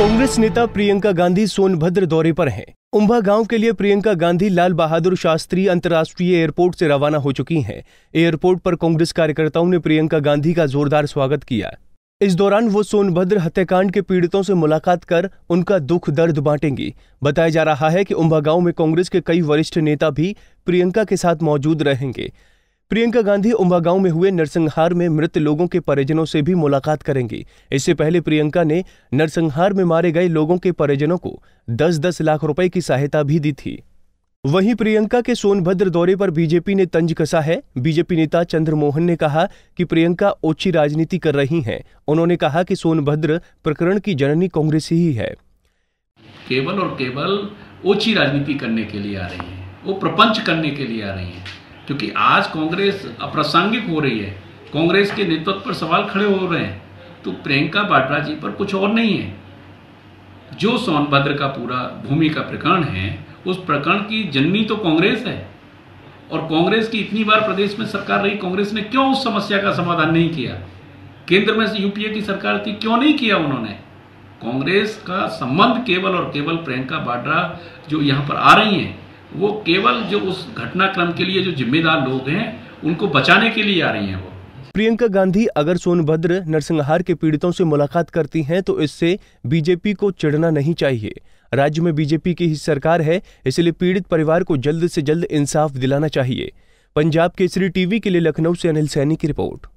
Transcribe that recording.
कांग्रेस नेता प्रियंका गांधी सोनभद्र दौरे पर हैं। उम्भा गांव के लिए प्रियंका गांधी लाल बहादुर शास्त्री अंतर्राष्ट्रीय एयरपोर्ट से रवाना हो चुकी हैं। एयरपोर्ट पर कांग्रेस कार्यकर्ताओं ने प्रियंका गांधी का जोरदार स्वागत किया इस दौरान वो सोनभद्र हत्याकांड के पीड़ितों से मुलाकात कर उनका दुख दर्द बांटेंगी बताया जा रहा है कि उम्भा गांव में कांग्रेस के कई वरिष्ठ नेता भी प्रियंका के साथ मौजूद रहेंगे प्रियंका गांधी उम्बा गांव में हुए नरसंहार में मृत लोगों के परिजनों से भी मुलाकात करेंगी इससे पहले प्रियंका ने नरसंहार में मारे गए लोगों के परिजनों को 10-10 लाख रुपए की सहायता भी दी थी वहीं प्रियंका के सोनभद्र दौरे पर बीजेपी ने तंज कसा है बीजेपी नेता चंद्रमोहन ने कहा कि प्रियंका ओछी राजनीति कर रही हैं उन्होंने कहा कि सोनभद्र प्रकरण की जननी कांग्रेस ही है केवल और केवल ओछी राजनीति करने के लिए आ रही है वो प्रपंच करने के लिए आ रही है क्योंकि आज कांग्रेस अप्रासंगिक हो रही है कांग्रेस के नेतृत्व पर सवाल खड़े हो रहे हैं तो प्रियंका बाड्रा जी पर कुछ और नहीं है जो सोनभद्र का पूरा भूमि का प्रकरण है उस प्रकरण की जननी तो कांग्रेस है और कांग्रेस की इतनी बार प्रदेश में सरकार रही कांग्रेस ने क्यों उस समस्या का समाधान नहीं किया केंद्र में यूपीए की सरकार थी क्यों नहीं किया उन्होंने कांग्रेस का संबंध केवल और केवल प्रियंका बाड्रा जो यहां पर आ रही हैं वो केवल जो उस घटनाक्रम के लिए जो जिम्मेदार लोग हैं उनको बचाने के लिए आ रही हैं वो प्रियंका गांधी अगर सोनभद्र नरसिंहार के पीड़ितों से मुलाकात करती हैं तो इससे बीजेपी को चिढ़ना नहीं चाहिए राज्य में बीजेपी की ही सरकार है इसलिए पीड़ित परिवार को जल्द से जल्द इंसाफ दिलाना चाहिए पंजाब केसरी टीवी के लिए लखनऊ से अनिल सैनी की रिपोर्ट